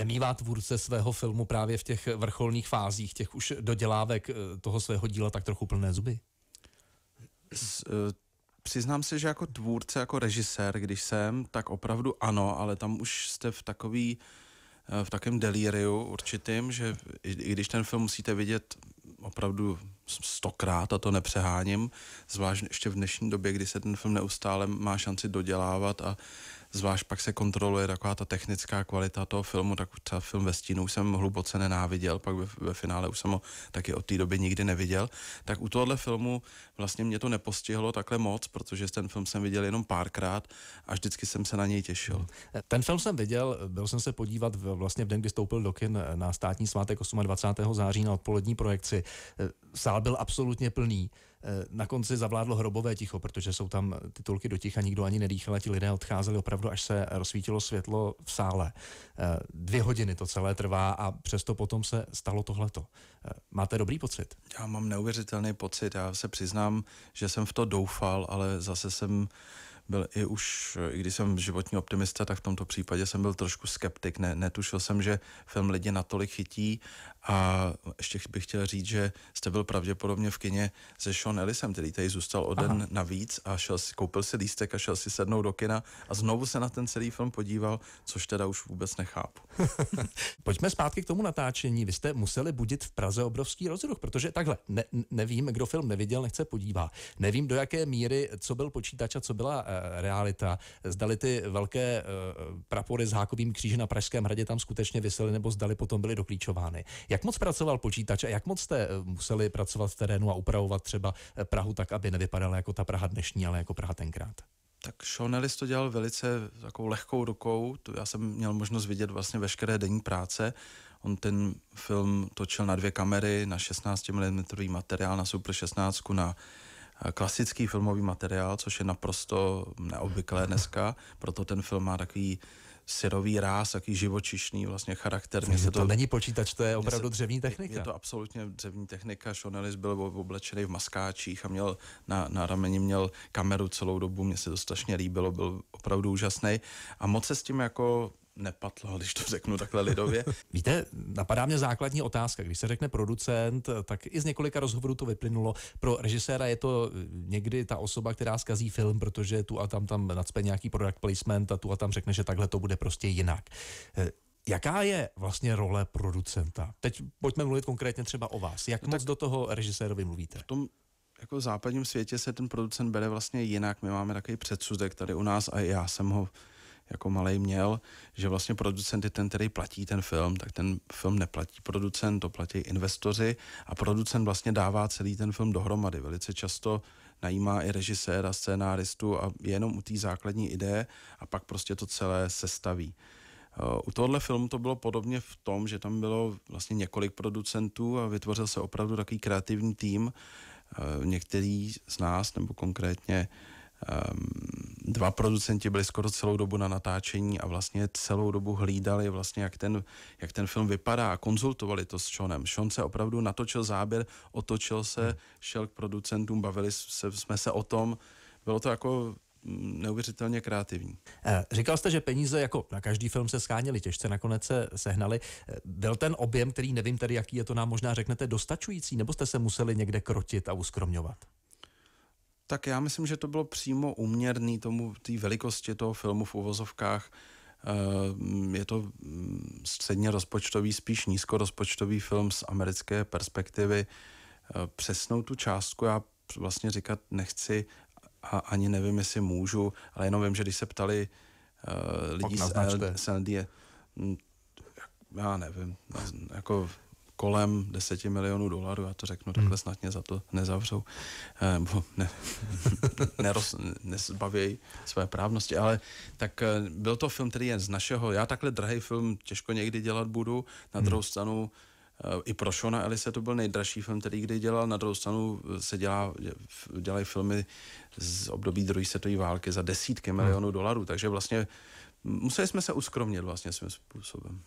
nemývá tvůrce svého filmu právě v těch vrcholných fázích, těch už dodělávek eh, toho svého díla tak trochu plné zuby? S, eh, přiznám se, že jako tvůrce, jako režisér, když jsem, tak opravdu ano, ale tam už jste v takový eh, v takém delíriu určitým, že i, i když ten film musíte vidět opravdu stokrát, a to nepřeháním, zvlášť ještě v dnešní době, kdy se ten film neustále má šanci dodělávat a Zvlášť pak se kontroluje taková ta technická kvalita toho filmu, tak třeba film ve stínu jsem hluboce nenáviděl, pak ve, ve finále už jsem ho taky od té doby nikdy neviděl. Tak u tohohle filmu vlastně mě to nepostihlo takhle moc, protože ten film jsem viděl jenom párkrát a vždycky jsem se na něj těšil. Ten film jsem viděl, byl jsem se podívat v, vlastně v den, kdy stoupil do kin na státní svátek 28. září na odpolední projekci. Sál byl absolutně plný. Eh, na konci zavládlo hrobové ticho, protože jsou tam titulky do ticha, nikdo ani nedýchal a ti lidé odcházeli opravdu, až se rozsvítilo světlo v sále. Eh, dvě hodiny to celé trvá a přesto potom se stalo tohleto. Eh, máte dobrý pocit? Já mám neuvěřitelný pocit. Já se přiznám, že jsem v to doufal, ale zase jsem byl i už, i když jsem životní optimista, tak v tomto případě jsem byl trošku skeptik. Ne, netušil jsem, že film lidi natolik chytí a ještě bych chtěl říct, že jste byl pravděpodobně v kině se Sean Ellisem, který tady zůstal o den Aha. navíc a šel si, koupil si lístek a šel si sednout do kina a znovu se na ten celý film podíval, což teda už vůbec nechápu. Pojďme zpátky k tomu natáčení. Vy jste museli budit v Praze obrovský rozruch, protože takhle, ne, nevím, kdo film neviděl, nechce podívá. Nevím, do jaké míry, co byl počítač a co byla e, realita. Zdali ty velké e, prapory s hákovým křížem na Pražském hradě tam skutečně vysely, nebo zdali potom byly doklíčovány. Jak moc pracoval počítač a jak moc jste eh, museli pracovat v terénu a upravovat třeba eh, Prahu tak, aby nevypadala jako ta Praha dnešní, ale jako Praha tenkrát? Tak Sean Ellis to dělal velice takovou lehkou rukou, to já jsem měl možnost vidět vlastně veškeré denní práce. On ten film točil na dvě kamery, na 16 mm materiál, na Super 16, na eh, klasický filmový materiál, což je naprosto neobvyklé dneska, proto ten film má takový syrový ráz, jaký živočišný vlastně charakterně. To, se to, to není počítač, to je opravdu se, dřevní technika. Je to absolutně dřevní technika. Šonelis byl oblečený v maskáčích a měl na, na rameni měl kameru celou dobu, mně se to strašně líbilo, byl opravdu úžasný a moc se s tím jako Nepatlo, když to řeknu takhle lidově. Víte, napadá mě základní otázka. Když se řekne producent, tak i z několika rozhovorů to vyplynulo. Pro režiséra je to eh, někdy ta osoba, která zkazí film, protože tu a tam tam nacpe nějaký product placement a tu a tam řekne, že takhle to bude prostě jinak. Eh, jaká je vlastně role producenta? Teď pojďme mluvit konkrétně třeba o vás. Jak no moc do toho režisérovi mluvíte? V tom jako v západním světě se ten producent bere vlastně jinak. My máme takový předsudek tady u nás a já jsem ho jako malý měl, že vlastně producent je ten, který platí ten film, tak ten film neplatí producent, to platí investoři a producent vlastně dává celý ten film dohromady. Velice často najímá i režiséra, scénáristu a jenom u té základní ideje a pak prostě to celé sestaví. Eh, u tohohle filmu to bylo podobně v tom, že tam bylo vlastně několik producentů a vytvořil se opravdu takový kreativní tým. Eh, některý z nás, nebo konkrétně um, Dva producenti byli skoro celou dobu na natáčení a vlastně celou dobu hlídali vlastně, jak ten, jak ten film vypadá a konzultovali to s Seanem. Sean se opravdu natočil záběr, otočil se, hmm. šel k producentům, bavili se, jsme se o tom. Bylo to jako mm, neuvěřitelně kreativní. Eh, říkal jste, že peníze jako na každý film se scháněly, těžce nakonec se sehnali. Eh, byl ten objem, který nevím tedy, jaký je to nám možná řeknete, dostačující, nebo jste se museli někde krotit a uskromňovat? tak já myslím, že to bylo přímo uměrný tomu, té velikosti toho filmu v uvozovkách. Eh, je to mm, středně rozpočtový, spíš nízkorozpočtový film z americké perspektivy. Eh, přesnou tu částku já vlastně říkat nechci a ani nevím, jestli můžu, ale jenom vím, že když se ptali eh, lidí z, z LD, mm, já nevím, jako kolem 10 milionů dolarů, já to řeknu takhle hmm. snadně, za to nezavřou, nebo eh, ne, neroz, nezbavějí své právnosti, ale tak eh, byl to film, který je z našeho, já takhle drahý film těžko někdy dělat budu, na hmm. druhou stranu eh, i pro Shona Elise to byl nejdražší film, který kdy dělal. Na druhou stranu se dělá, dělají filmy z období druhé světové války za desítky hmm. milionů dolarů, takže vlastně museli jsme se uskromnit vlastně svým způsobem.